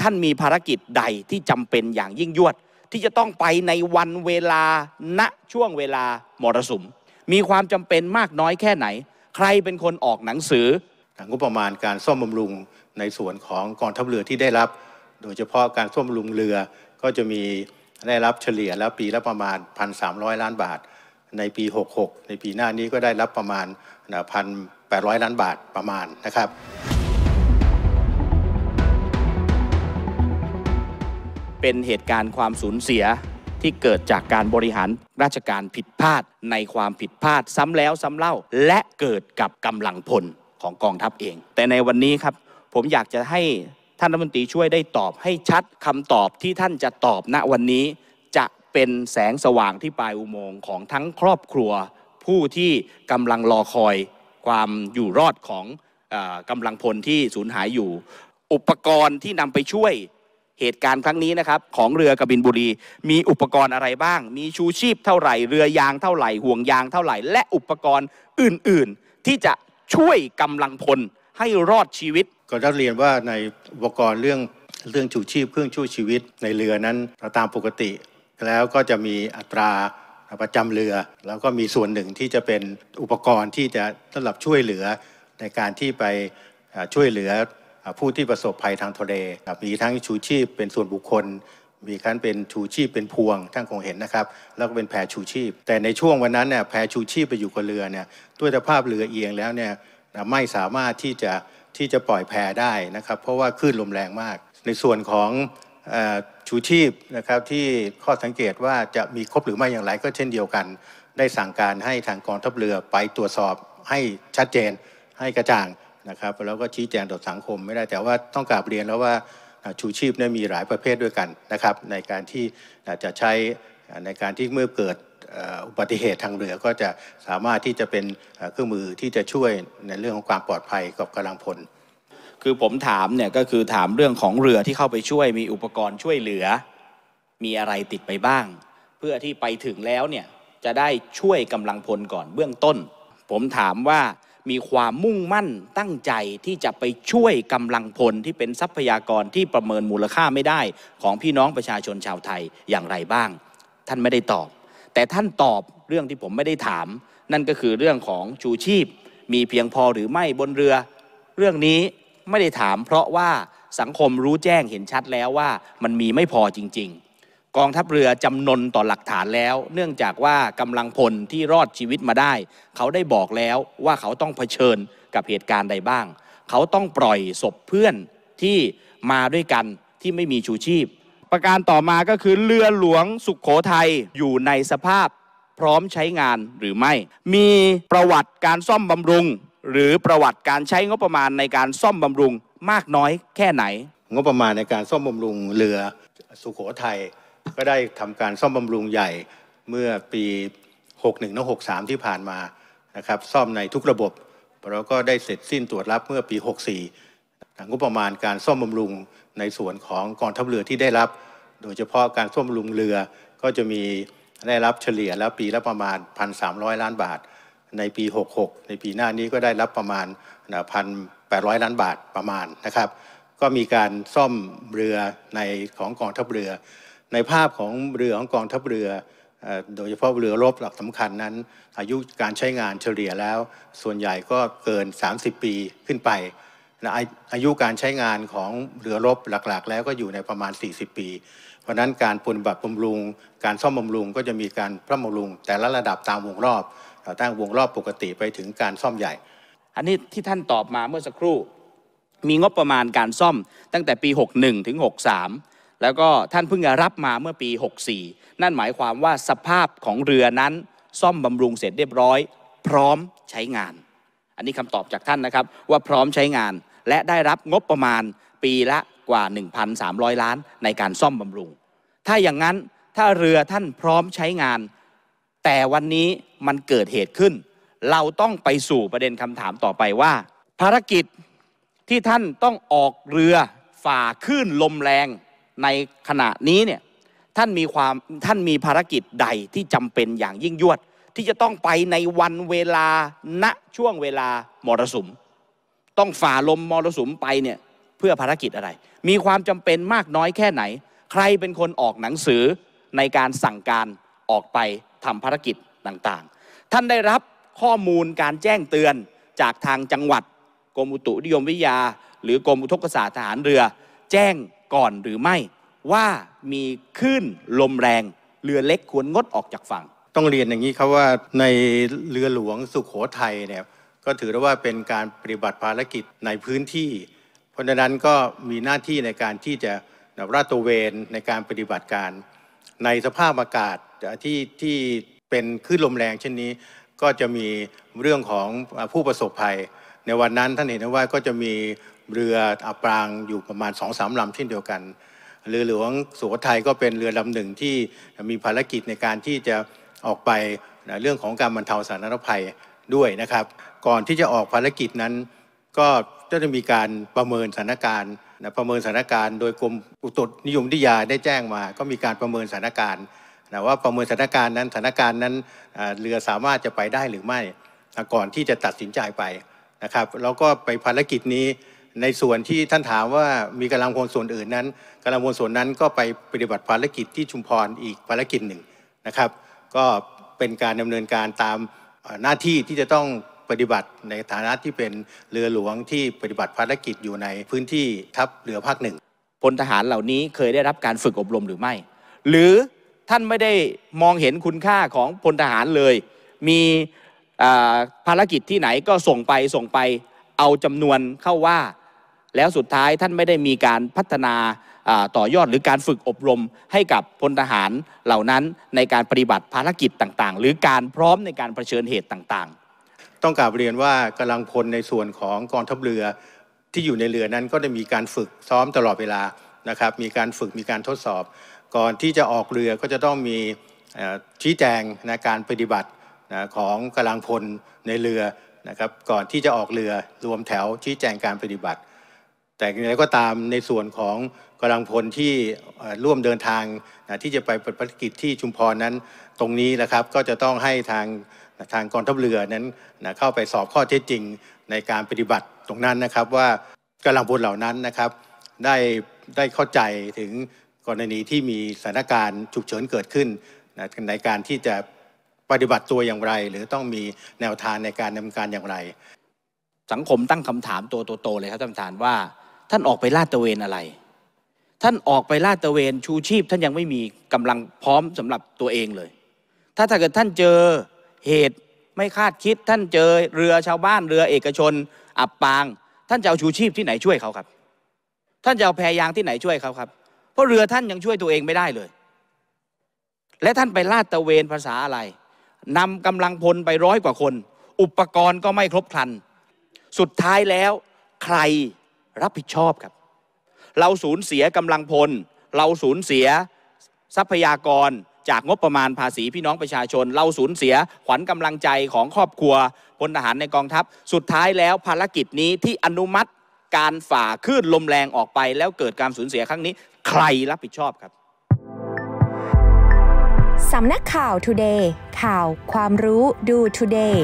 ท่านมีภารกิจใดที่จำเป็นอย่างยิ่งยวดที่จะต้องไปในวันเวลาณช่วงเวลามรสุมมีความจำเป็นมากน้อยแค่ไหน ใครเป็นคนออกหนังสือทางบประมาณการซ่อมบำรุงในส่วนของกองทัพเรือที่ได้รับ โดยเฉพาะการซ่อมบำรุงเรือก็จะมีได้รับเฉลี่ยแล้วปีละประมาณ 1,300 ล้านบาท ในปี 66 ในปีหน้านี้ก็ได้รับประมาณ1,800 ล้านบาทประมาณนะครับเป็นเหตุการณ์ความสูญเสียที่เกิดจากการบริหารราชการผิดพลาดในความผิดพลาดซ้ำแล้ว ซ้ำเล่าและเกิดกับกำลังพลของกองทัพเอง แต่ในวันนี้ครับผมอยากจะให้ท่านรัฐมนตรีช่วยได้ตอบให้ชัดคำตอบที่ท่านจะตอบณวันนี้ จะเป็นแสงสว่างที่ปลายอุโมงค์ของทั้งครอบครัว ผู้ที่กำลังรอคอยความอยู่รอดของกำลังพลที่สูญหายอยู่ อุปกรณ์ที่นำไปช่วยเหตุการณ์ครั้งนี้นะครับของเรือกบินบุรี มีอุปกรณ์อะไรบ้าง มีชูชีพเท่าไหร่เรือยางเท่าไหร่ ห่วงยางเท่าไหร่ และอุปกรณ์อื่น ๆที่จะช่วยกำลังพลให้รอดชีวิต ก็ได้เรียนว่าในอุปกรณ์เรื่องเรื่องชูชีพเครื่องช่วยชีวิตในเรือนั้นตามปกติ แล้วก็จะมีอัตราประจำเรือแล้วก็มีส่วนหนึ่งที่จะเป็นอุปกรณ์ที่จะสำหรับช่วยเหลือในการที่ไปช่วยเหลือผู้ที่ประสบภัยทางทะเลมีทั้งชูชีพ เป็นส่วนบุคคลมีขั้นเป็นชูชีพเป็นพวงท่านคงเห็นนะครับ แล้วก็เป็นแพชูชีพ แต่ในช่วงวันนั้นเนี่ยแพชูชีพไปอยู่กับเรือเนี่ยด้วยสภาพเรือเอียงแล้วเนี่ยไม่สามารถที่จะที่จะปล่อยแพได้นะครับเพราะว่าคลื่นลมแรงมาก ในส่วนของชูชีพนะครับที่ข้อสังเกตว่าจะมีครบหรือไม่อย่างไร ก็เช่นเดียวกัน ได้สั่งการให้ทางกองทัพเรือไปตรวจสอบให้ชัดเจนให้กระจ่างนะครับแล้วก็ชี้แจงต่อสังคมไม่ได้แต่ว่าต้องกราบเรียนแล้วว่าชูชีพนี่มีหลายประเภทด้วยกันนะครับ ในการที่จะใช้ในการที่เมื่อเกิดอุบัติเหตุทางเรือก็จะสามารถที่จะเป็นเครื่องมือที่จะช่วยในเรื่องของความปลอดภัยกับกำลังพลคือผมถามเนี่ย ก็คือถามเรื่องของเรือที่เข้าไปช่วยมีอุปกรณ์ช่วยเหลือ มีอะไรติดไปบ้าง เพื่อที่ไปถึงแล้วเนี่ยจะได้ช่วยกำลังพลก่อนเบื้องต้น ผมถามว่ามีความมุ่งมั่นตั้งใจที่จะไปช่วยกำลังพลที่เป็นทรัพยากรที่ประเมินมูลค่าไม่ได้ของพี่น้องประชาชนชาวไทยอย่างไรบ้าง ท่านไม่ได้ตอบ แต่ท่านตอบเรื่องที่ผมไม่ได้ถาม นั่นก็คือเรื่องของชูชีพมีเพียงพอหรือไม่บนเรือ เรื่องนี้ไม่ได้ถามเพราะว่าสังคมรู้แจ้งเห็นชัดแล้วว่ามันมีไม่พอจริงๆกองทัพเรือจำนนต่อหลักฐานแล้ว เนื่องจากว่ากำลังพลที่รอดชีวิตมาได้ เขาได้บอกแล้วว่าเขาต้องเผชิญกับเหตุการณ์ใดบ้าง เขาต้องปล่อยศพเพื่อนที่มาด้วยกันที่ไม่มีชูชีพ ประการต่อมาก็คือเรือหลวงสุขโขทัยอยู่ในสภาพ พร้อมใช้งานหรือไม่ มีประวัติการซ่อมบำรุง หรือประวัติการใช้งบประมาณในการซ่อมบำรุงมากน้อยแค่ไหน งบประมาณในการซ่อมบำรุงเรือสุขโขทัยก็ได้ทำการซ่อมบำรุงใหญ่เมื่อปี 61และ63 ที่ผ่านมานะครับ ซ่อมในทุกระบบเราก็ได้เสร็จสิ้นตรวจรับเมื่อปี 64ทางงบประมาณการซ่อมบำรุงในส่วนของกองทัพเรือที่ได้รับ โดยเฉพาะการซ่อมบำรุงเรือก็จะมีได้รับเฉลี่ยแล้วปีละประมาณ 1,300 ล้านบาท ในปี66 ในปีหน้านี้ก็ได้รับประมาณ1,800 ล้านบาทประมาณนะครับ ก็มีการซ่อมเรือในของกองทัพเรือในภาพของเรือของกองทัพเรือ โดยเฉพาะเรือรบหลักสำคัญนั้น อายุการใช้งานเฉลี่ยแล้วส่วนใหญ่ก็เกิน 30 ปีขึ้นไป อายุการใช้งานของเรือรบหลัก ๆ แล้วก็อยู่ในประมาณ 40 ปี เพราะนั้นการปนบัตบำรุงการซ่อมบำรุงก็จะมีการพร่ำบำรุง แต่ละระดับตามวงรอบตั้งวงรอบปกติไปถึงการซ่อมใหญ่ อันนี้ที่ท่านตอบมาเมื่อสักครู่มีงบประมาณการซ่อมตั้งแต่ปี 61ถึง63แล้วก็ท่านเพิ่งจะรับมาเมื่อปี 64 นั่นหมายความว่าสภาพของเรือนั้นซ่อมบำรุงเสร็จเรียบร้อย พร้อมใช้งาน อันนี้คำตอบจากท่านนะครับ ว่าพร้อมใช้งานและได้รับงบประมาณปีละกว่า 1,300 ล้านในการซ่อมบำรุง ถ้าอย่างนั้นถ้าเรือท่านพร้อมใช้งาน แต่วันนี้มันเกิดเหตุขึ้น เราต้องไปสู่ประเด็นคำถามต่อไปว่าภารกิจที่ท่านต้องออกเรือฝ่าคลื่นลมแรงในขณะนี้เนี่ยท่านมีความท่านมีภารกิจใดที่จำเป็นอย่างยิ่งยวด ที่จะต้องไปในวันเวลาณช่วงเวลามรสุมต้องฝ่าลมมรสุมไปเนี่ยเพื่อภารกิจอะไร มีความจำเป็นมากน้อยแค่ไหน ใครเป็นคนออกหนังสือในการสั่งการออกไปทำภารกิจต่างๆ ท่านได้รับข้อมูลการแจ้งเตือนจากทางจังหวัดกรมอุตุนิยมวิทยา หรือกรมอุทกศาสตร์ทหารเรือแจ้งก่อนหรือไม่ว่ามีคลื่นลมแรงเรือเล็กควรงดออกจากฝั่ง ต้องเรียนอย่างนี้ครับว่าในเรือหลวงสุขโขทัยเนี่ยก็ถือได้ว่าเป็นการปฏิบัติภารกิจในพื้นที่เพราะฉะนั้นก็มีหน้าที่ในการที่จะราดตัวเวนในการปฏิบัติการในสภาพอากาศที่ที่เป็นคลื่นลมแรงเช่นนี้ก็จะมีเรื่องของผู้ประสบภัยในวันนั้นท่านเห็นว่าก็จะมีเรืออับปรางอยู่ประมาณสองสามลำเช่นเดียวกัน เรือหลวงสุโขทัยก็เป็นเรือลำหนึ่งที่มีภารกิจในการที่จะออกไปนะเรื่องของการบรรเทาสาธารณภัยด้วยนะครับ ก่อนที่จะออกภารกิจนั้น ก็จะมีการประเมินสถานการณ์นะประเมินสถานการณ์โดยกรมอุตุนิยมวิทยาได้แจ้งมา ก็มีการประเมินสถานการณ์นะว่าประเมินสถานการณ์นั้นสถานการณ์นั้นเรือสามารถจะไปได้หรือไม่ก่อนที่จะตัดสินใจไปนะครับแล้วก็ไปภารกิจนี้ในส่วนที่ท่านถามว่ามีกำลังพลส่วนอื่นนั้น กำลังพลส่วนนั้นก็ไปปฏิบัติภารกิจที่ชุมพรอีกภารกิจหนึ่งนะครับ ก็เป็นการดำเนินการตามหน้าที่ที่จะต้องปฏิบัติในฐานะที่เป็นเรือหลวงที่ปฏิบัติภารกิจอยู่ในพื้นที่ทัพเรือภาคหนึ่งพลทหารเหล่านี้เคยได้รับการฝึกอบรมหรือไม่ หรือท่านไม่ได้มองเห็นคุณค่าของพลทหารเลย มีภารกิจที่ไหนก็ส่งไปส่งไปเอาจำนวนเข้าว่าแล้วสุดท้ายท่านไม่ได้มีการพัฒนาต่อยอดหรือการฝึกอบรมให้กับพลทหารเหล่านั้นในการปฏิบัติภารกิจต่างๆ หรือการพร้อมในการเผชิญเหตุต่างๆ ต้องกราบเรียนว่ากำลังพลในส่วนของกองทัพเรือที่อยู่ในเรือนั้น ก็ได้มีการฝึกซ้อมตลอดเวลานะครับมีการฝึกมีการทดสอบ ก่อนที่จะออกเรือก็จะต้องมีชี้แจงนการปฏิบัติของกำลังพลในเรือนะครับก่อนที่จะออกเรือรวมแถวชี้แจงการปฏิบัติแต่อย่างไรก็ตามในส่วนของกำลังพลที่ร่วมเดินทางที่จะไปปฏิบัติกิจที่ชุมพรนั้น ตรงนี้นะครับก็จะต้องให้ทางทางกองทัพเรือนั้น เข้าไปสอบข้อเท็จจริงในการปฏิบัติตรงนั้นนะครับ ว่ากำลังพลเหล่านั้นนะครับได้ได้เข้าใจถึงกรณีที่มีสถานการณ์ฉุกเฉินเกิดขึ้นในการที่จะปฏิบัติตัวอย่างไร หรือต้องมีแนวทางในการดำเนินการอย่างไร สังคมตั้งคำถามตัวโตๆเลยครับท่านประธานว่าท่านออกไปลาดตะเวนอะไร ท่านออกไปลาดตะเวนชูชีพท่านยังไม่มีกำลังพร้อมสำหรับตัวเองเลยถ้าถ้าเกิดท่านเจอเหตุไม่คาดคิด ท่านเจอเรือชาวบ้านเรือเอกชน อับปาง ท่านจะเอาชูชีพที่ไหนช่วยเขาครับ ท่านจะเอาแพยางที่ไหนช่วยเขาครับ เพราะเรือท่านยังช่วยตัวเองไม่ได้เลย และท่านไปลาดตะเวนภาษาอะไร นำกำลังพลไปร้อยกว่าคน อุปกรณ์ก็ไม่ครบครัน สุดท้ายแล้วใครรับผิดชอบครับ เราสูญเสียกำลังพล เราสูญเสียทรัพยากรจากงบประมาณภาษีพี่น้องประชาชน เราสูญเสียขวัญกำลังใจของครอบครัว พลทหารในกองทัพ สุดท้ายแล้วภารกิจนี้ที่อนุมัติการฝ่าคลื่นลมแรงออกไป แล้วเกิดการสูญเสียครั้งนี้ ใครรับผิดชอบครับสำนักข่าว Today ข่าวความรู้ดู Today